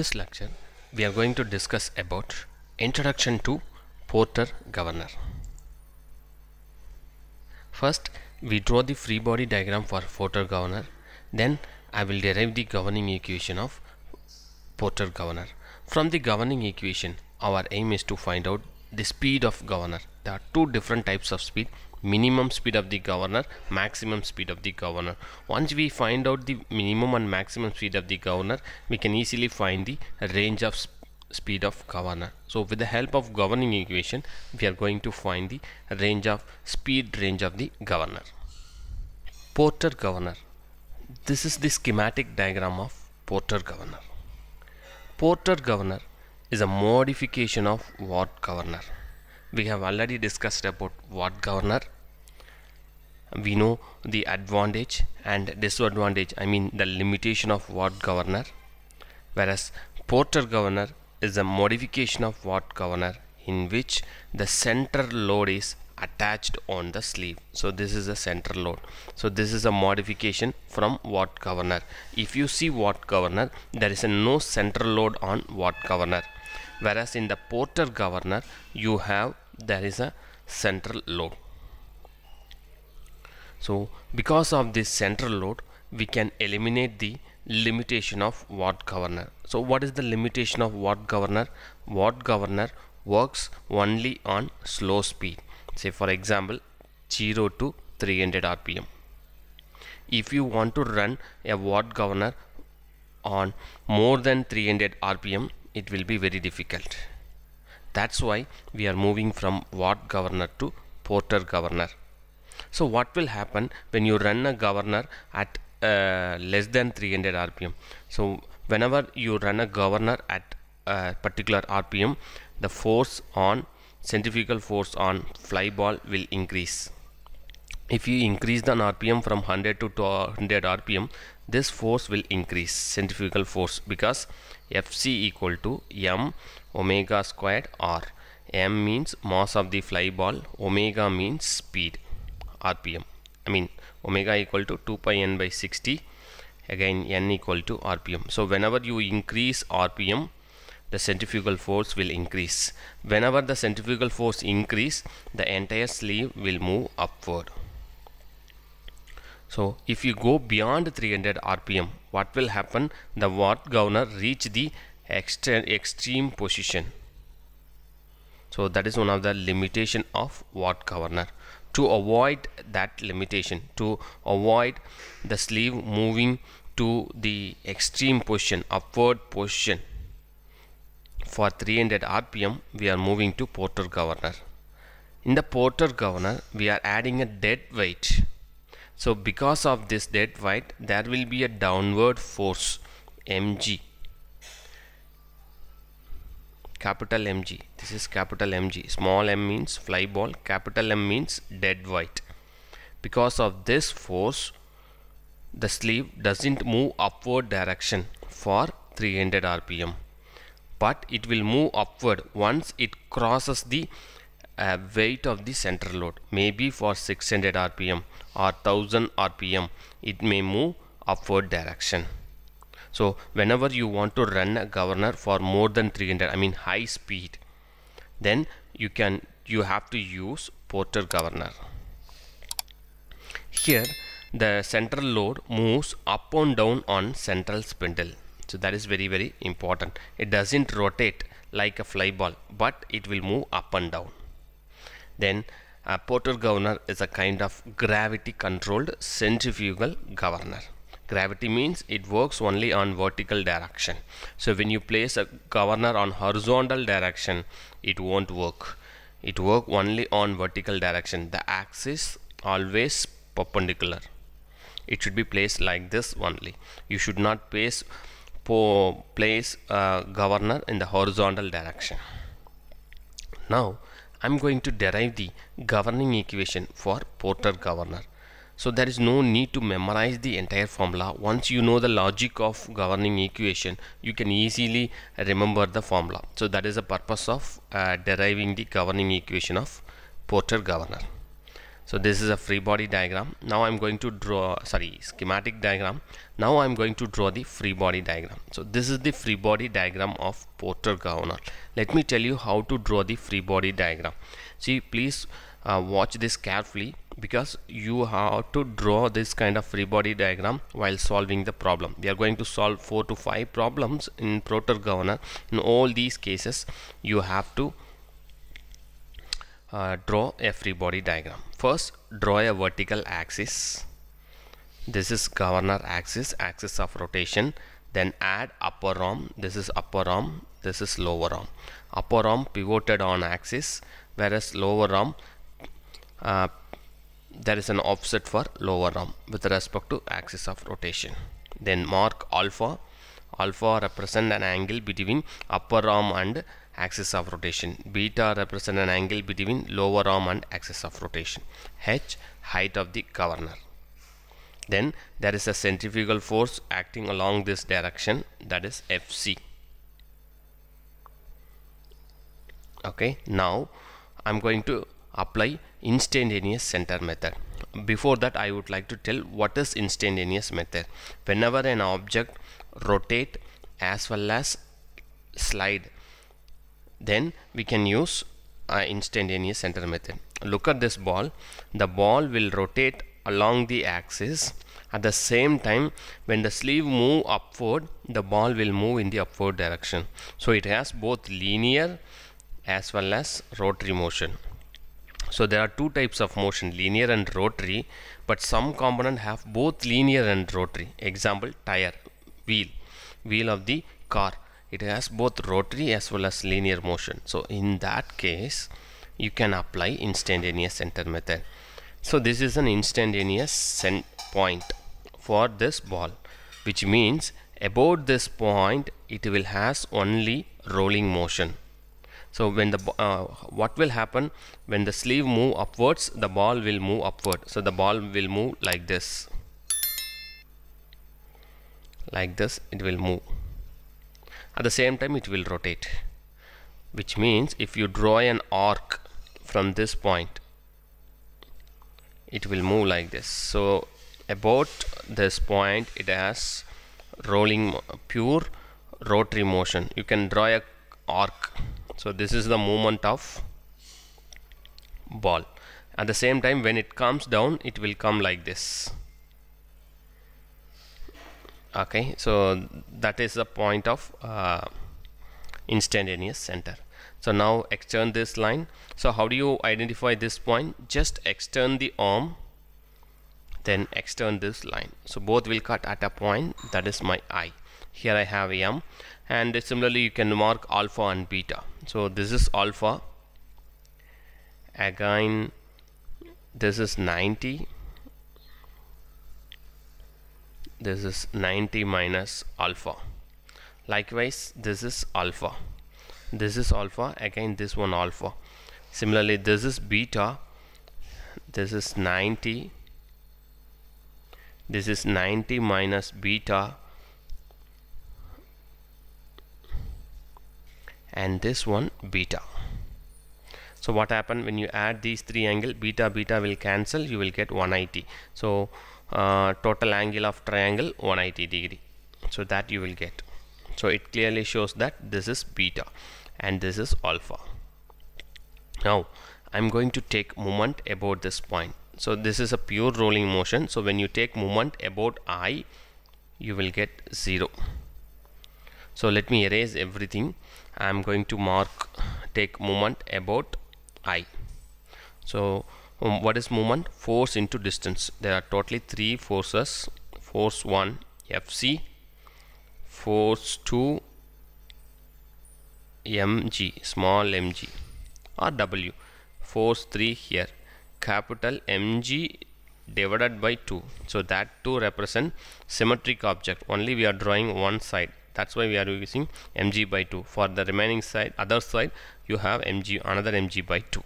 this lecture, we are going to discuss about Introduction to Porter Governor. First, we draw the free body diagram for Porter Governor. Then, I will derive the governing equation of Porter Governor. From the governing equation, our aim is to find out the speed of governor. There are two different types of speed minimum speed of the governor maximum speed of the governor once we find out the minimum and maximum speed of the governor we can easily find the range of sp speed of governor so with the help of governing equation we are going to find the range of speed range of the governor porter governor this is the schematic diagram of porter governor porter governor is a modification of Watt governor we have already discussed about what governor we know the advantage and disadvantage I mean the limitation of what governor whereas Porter governor is a modification of what governor in which the center load is attached on the sleeve so this is a center load so this is a modification from what governor if you see what governor there is no center load on what governor whereas in the porter governor you have there is a central load so because of this central load we can eliminate the limitation of watt governor so what is the limitation of watt governor watt governor works only on slow speed say for example 0 to 300 rpm if you want to run a watt governor on more than 300 rpm it will be very difficult that's why we are moving from ward governor to Porter governor. So what will happen when you run a governor at uh, less than 300 RPM? So whenever you run a governor at a particular RPM, the force on centrifugal force on fly ball will increase. If you increase the RPM from 100 to 200 RPM, this force will increase centrifugal force because fc equal to m omega squared r m means mass of the fly ball omega means speed rpm i mean omega equal to 2 pi n by 60 again n equal to rpm so whenever you increase rpm the centrifugal force will increase whenever the centrifugal force increase the entire sleeve will move upward so if you go beyond 300 RPM, what will happen? The watt governor reach the extreme, extreme position. So that is one of the limitation of watt governor. To avoid that limitation, to avoid the sleeve moving to the extreme position, upward position, for 300 RPM we are moving to Porter governor. In the Porter governor we are adding a dead weight so because of this dead weight there will be a downward force mg capital mg this is capital mg small m means fly ball capital m means dead weight because of this force the sleeve doesn't move upward direction for 300 rpm but it will move upward once it crosses the a weight of the center load maybe for 600 rpm or 1000 rpm it may move upward direction so whenever you want to run a governor for more than 300 I mean high speed then you can you have to use Porter governor here the central load moves up and down on central spindle so that is very very important it doesn't rotate like a fly ball but it will move up and down then a uh, Porter governor is a kind of gravity controlled centrifugal governor. Gravity means it works only on vertical direction. So when you place a governor on horizontal direction, it won't work. It work only on vertical direction. The axis always perpendicular. It should be placed like this only. You should not place place a uh, governor in the horizontal direction. Now I'm going to derive the governing equation for Porter governor. So there is no need to memorize the entire formula. Once you know the logic of governing equation, you can easily remember the formula. So that is the purpose of uh, deriving the governing equation of Porter governor so this is a free body diagram now I'm going to draw sorry schematic diagram now I'm going to draw the free body diagram so this is the free body diagram of Porter Governor let me tell you how to draw the free body diagram see please uh, watch this carefully because you have to draw this kind of free body diagram while solving the problem we are going to solve four to five problems in Porter Governor in all these cases you have to uh, draw a free body diagram first draw a vertical axis this is governor axis axis of rotation then add upper arm this is upper arm this is lower arm upper arm pivoted on axis whereas lower arm uh, there is an offset for lower arm with respect to axis of rotation then mark alpha alpha represent an angle between upper arm and axis of rotation beta represent an angle between lower arm and axis of rotation h height of the governor then there is a centrifugal force acting along this direction that is fc okay now i'm going to apply instantaneous center method before that i would like to tell what is instantaneous method whenever an object rotate as well as slide then we can use uh, instantaneous center method look at this ball the ball will rotate along the axis at the same time when the sleeve move upward the ball will move in the upward direction so it has both linear as well as rotary motion so there are two types of motion linear and rotary but some component have both linear and rotary example tire wheel wheel of the car it has both rotary as well as linear motion so in that case you can apply instantaneous center method so this is an instantaneous point for this ball which means about this point it will has only rolling motion so when the uh, what will happen when the sleeve move upwards the ball will move upward so the ball will move like this like this it will move at the same time it will rotate which means if you draw an arc from this point it will move like this so about this point it has rolling pure rotary motion you can draw a arc so this is the movement of ball at the same time when it comes down it will come like this okay so that is the point of uh, instantaneous center so now extend this line so how do you identify this point just extend the arm then extend this line so both will cut at a point that is my i here i have am, and similarly you can mark alpha and beta so this is alpha again this is 90 this is 90 minus alpha likewise this is alpha this is alpha again this one alpha similarly this is beta this is 90 this is 90 minus beta and this one beta so what happened when you add these three angle beta beta will cancel you will get 180 so uh, total angle of triangle 180 degree so that you will get so it clearly shows that this is beta and this is alpha now I'm going to take moment about this point so this is a pure rolling motion so when you take moment about I you will get 0 so let me erase everything I'm going to mark take moment about I so um, what is moment force into distance there are totally three forces force 1 FC force 2 mg small mg or W force 3 here capital mg divided by 2 so that 2 represent symmetric object only we are drawing one side that's why we are using mg by 2 for the remaining side other side you have mg another mg by 2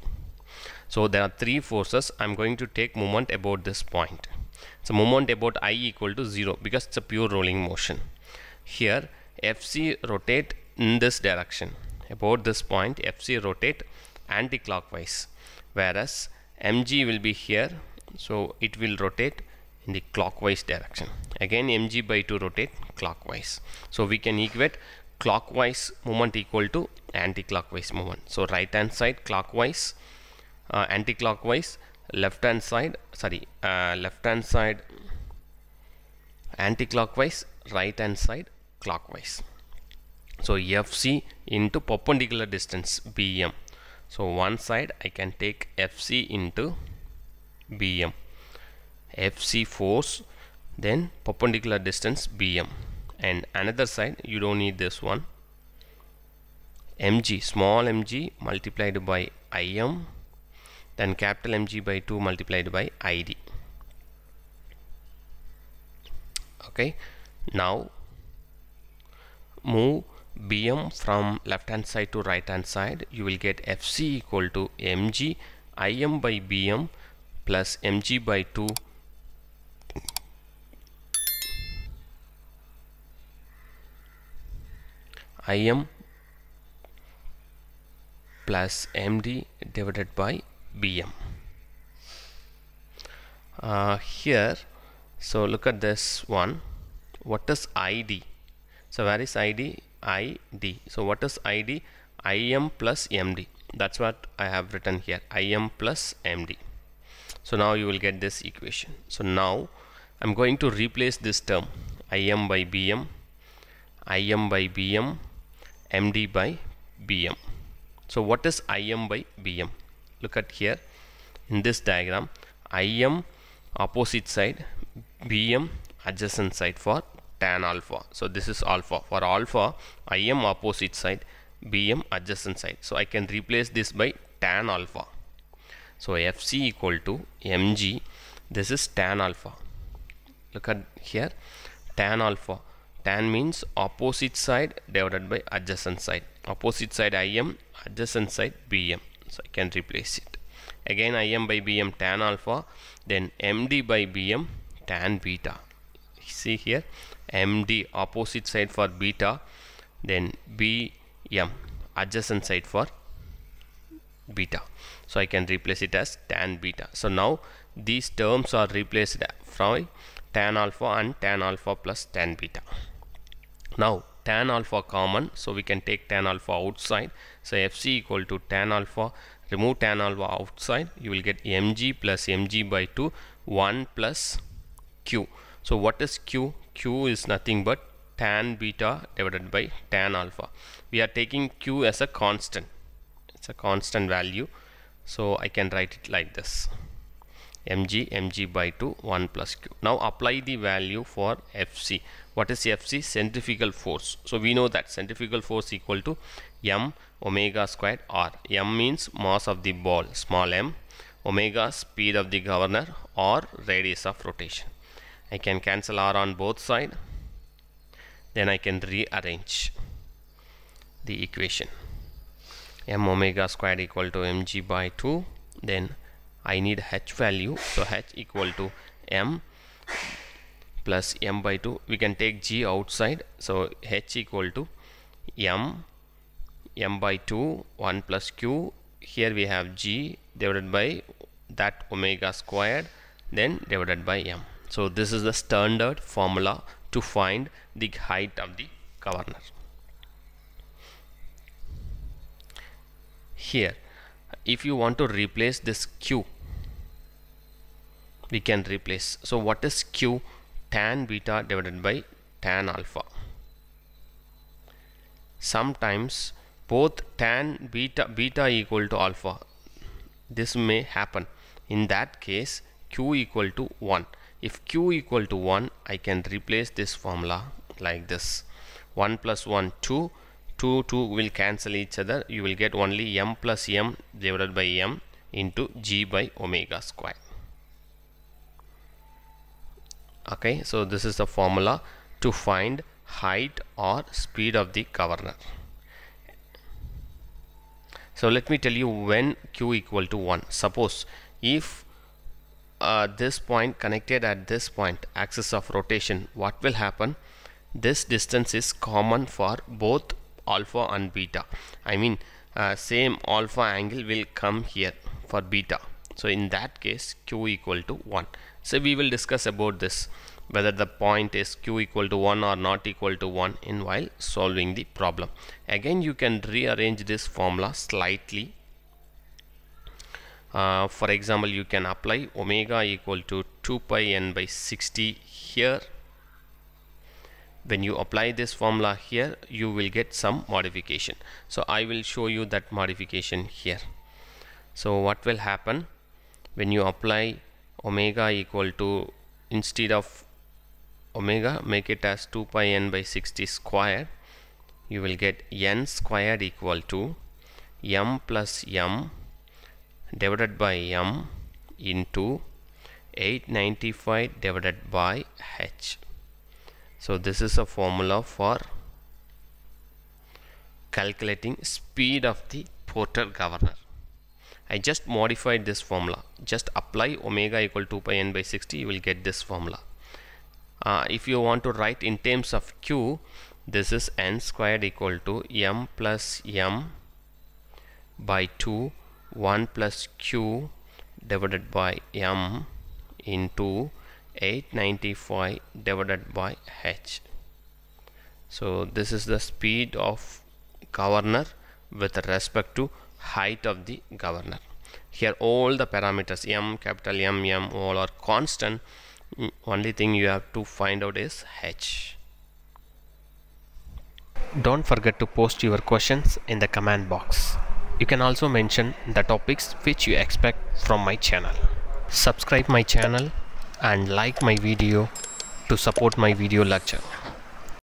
so there are three forces i'm going to take moment about this point so moment about i equal to 0 because it's a pure rolling motion here fc rotate in this direction about this point fc rotate anti-clockwise whereas mg will be here so it will rotate in the clockwise direction again mg by 2 rotate clockwise so we can equate clockwise moment equal to anti-clockwise moment so right hand side clockwise uh, anti-clockwise left hand side sorry uh, left hand side anti-clockwise right hand side clockwise so FC into perpendicular distance BM so one side I can take FC into BM FC force then perpendicular distance BM and another side you don't need this one mg small mg multiplied by im then capital mg by 2 multiplied by id okay now move bm from left hand side to right hand side you will get fc equal to mg im by bm plus mg by 2 im plus md divided by BM. Uh, here, so look at this one. What is ID? So where is ID? ID. So what is ID? IM plus MD. That's what I have written here. IM plus MD. So now you will get this equation. So now I'm going to replace this term IM by BM, IM by BM, MD by BM. So what is IM by BM? look at here in this diagram IM opposite side BM adjacent side for tan alpha so this is alpha for alpha IM opposite side BM adjacent side so I can replace this by tan alpha so FC equal to mg this is tan alpha look at here tan alpha tan means opposite side divided by adjacent side opposite side IM adjacent side BM so I can replace it again Im by Bm tan alpha then MD by Bm tan beta see here MD opposite side for beta then BM adjacent side for beta so I can replace it as tan beta so now these terms are replaced from tan alpha and tan alpha plus tan beta now tan alpha common so we can take tan alpha outside so fc equal to tan alpha remove tan alpha outside you will get mg plus mg by 2 1 plus q so what is q q is nothing but tan beta divided by tan alpha we are taking q as a constant it's a constant value so I can write it like this mg mg by 2 1 plus q now apply the value for fc what is fc centrifugal force so we know that centrifugal force equal to m omega squared r m means mass of the ball small m omega speed of the governor or radius of rotation i can cancel r on both side then i can rearrange the equation m omega squared equal to mg by 2 then i need h value so h equal to m plus m by 2 we can take g outside so h equal to m m by 2 1 plus q here we have g divided by that omega squared then divided by m so this is the standard formula to find the height of the governor here if you want to replace this q we can replace so what is q tan beta divided by tan alpha sometimes both tan beta beta equal to alpha this may happen in that case q equal to 1 if q equal to 1 I can replace this formula like this 1 plus 1 2 2 2 will cancel each other you will get only m plus m divided by m into g by omega square okay so this is the formula to find height or speed of the governor so let me tell you when q equal to 1 suppose if uh, this point connected at this point axis of rotation what will happen this distance is common for both alpha and beta I mean uh, same alpha angle will come here for beta so in that case q equal to 1 so we will discuss about this whether the point is q equal to 1 or not equal to 1 in while solving the problem again you can rearrange this formula slightly uh, for example you can apply omega equal to 2 pi n by 60 here when you apply this formula here you will get some modification so I will show you that modification here so what will happen when you apply omega equal to instead of omega make it as 2 pi n by 60 square you will get n square equal to m plus m divided by m into 895 divided by h so this is a formula for calculating speed of the Porter governor I just modified this formula just apply omega equal to pi n by 60 you will get this formula uh, if you want to write in terms of q this is n squared equal to m plus m by 2 1 plus q divided by m into 895 divided by h so this is the speed of governor with respect to height of the governor here all the parameters m capital m m all are constant mm, only thing you have to find out is h don't forget to post your questions in the command box you can also mention the topics which you expect from my channel subscribe my channel and like my video to support my video lecture